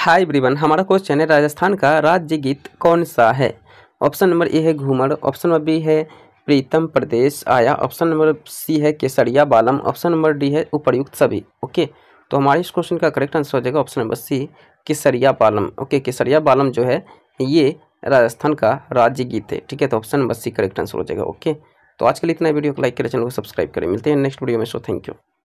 हाय ब्रिवन हमारा क्वेश्चन है राजस्थान का राज्य गीत कौन सा है ऑप्शन नंबर ए है घूमर ऑप्शन नंबर बी है प्रीतम प्रदेश आया ऑप्शन नंबर सी है केसरिया बालम ऑप्शन नंबर डी है उपर्युक्त सभी ओके तो हमारे इस क्वेश्चन का करेक्ट आंसर हो जाएगा ऑप्शन नंबर सी केसरिया बालम ओके केसरिया बालम जो है ये राजस्थान का राज्य गीत है ठीक है तो option number C correct answer हो जाएगा ओके तो आज के लिए इतना वीडियो को लाइक करें चैनल को सब्सक्राइब करें मिलते हैं नेक्स्ट वीडियो में सो थैंक यू